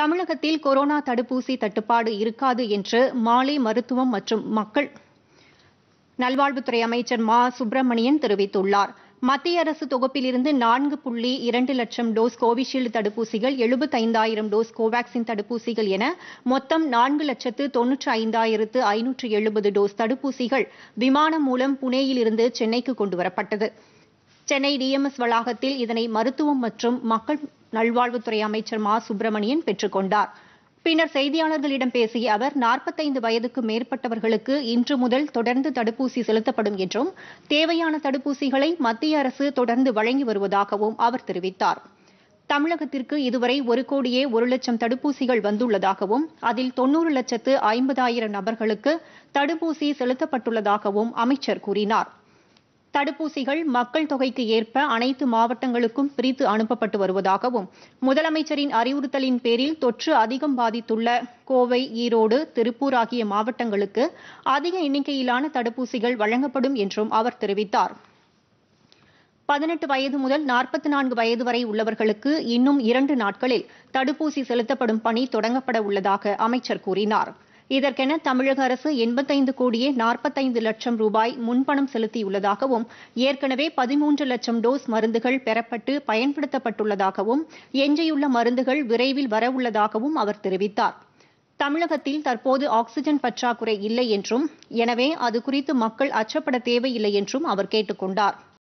தமிழகத்தில் கொரோனா தடுப்பூசி தட்டுப்பாடு இருக்காது என்று மாலை மருத்துவம் மற்றும் மக்கள் நல்வாழ்வுத்துறை அமைச்சர் மா சுப்பிரமணியன் தெரிவித்துள்ளார் மத்திய அரசு தொகுப்பிலிருந்து நான்கு புள்ளி இரண்டு லட்சம் டோஸ் கோவிஷீல்டு தடுப்பூசிகள் எழுபத்தைந்தாயிரம் டோஸ் கோவாக்சின் தடுப்பூசிகள் என மொத்தம் நான்கு லட்சத்து தொன்னூற்று ஐந்தாயிரத்து ஐநூற்று எழுபது டோஸ் தடுப்பூசிகள் விமானம் மூலம் புனேயிலிருந்து சென்னைக்கு கொண்டுவரப்பட்டது சென்னை டிஎம்எஸ் வளாகத்தில் இதனை மருத்துவம் மற்றும் மக்கள் நல்வாழ்வுத்துறை அமைச்சர் மா சுப்பிரமணியன் பெற்றுக் கொண்டார் பின்னர் செய்தியாளர்களிடம் பேசிய அவர் நாற்பத்தைந்து வயதுக்கு மேற்பட்டவர்களுக்கு இன்று முதல் தொடர்ந்து தடுப்பூசி செலுத்தப்படும் என்றும் தேவையான தடுப்பூசிகளை மத்திய அரசு தொடர்ந்து வழங்கி வருவதாகவும் அவர் தெரிவித்தார் தமிழகத்திற்கு இதுவரை ஒரு கோடியே ஒரு லட்சம் தடுப்பூசிகள் வந்துள்ளதாகவும் அதில் தொன்னூறு லட்சத்து ஐம்பதாயிரம் நபர்களுக்கு தடுப்பூசி செலுத்தப்பட்டுள்ளதாகவும் அமைச்சர் கூறினாா் தடுப்பூசிகள் மக்கள் தொகைக்கு ஏற்ப அனைத்து மாவட்டங்களுக்கும் பிரித்து அனுப்பப்பட்டு வருவதாகவும் முதலமைச்சரின் அறிவுறுத்தலின் பேரில் தொற்று அதிகம் பாதித்துள்ள கோவை ஈரோடு திருப்பூர் ஆகிய மாவட்டங்களுக்கு அதிக எண்ணிக்கையிலான தடுப்பூசிகள் வழங்கப்படும் என்றும் அவர் தெரிவித்தார் பதினெட்டு வயது முதல் நாற்பத்தி நான்கு வயது வரை உள்ளவர்களுக்கு இன்னும் இரண்டு நாட்களில் தடுப்பூசி செலுத்தப்படும் பணி தொடங்கப்பட உள்ளதாக அமைச்சர் கூறினாா் இதற்கென தமிழக அரசு எண்பத்தைந்து கோடியே நாற்பத்தைந்து லட்சம் ரூபாய் முன்பணம் செலுத்தியுள்ளதாகவும் ஏற்கனவே பதிமூன்று லட்சம் டோஸ் மருந்துகள் பெறப்பட்டு பயன்படுத்தப்பட்டுள்ளதாகவும் எஞ்சியுள்ள மருந்துகள் விரைவில் வரவுள்ளதாகவும் அவர் தெரிவித்தார் தமிழகத்தில் தற்போது ஆக்ஸிஜன் பற்றாக்குறை இல்லை என்றும் எனவே அது குறித்து மக்கள் அச்சப்பட தேவையில்லை என்றும் அவர் கேட்டுக் கொண்டாா்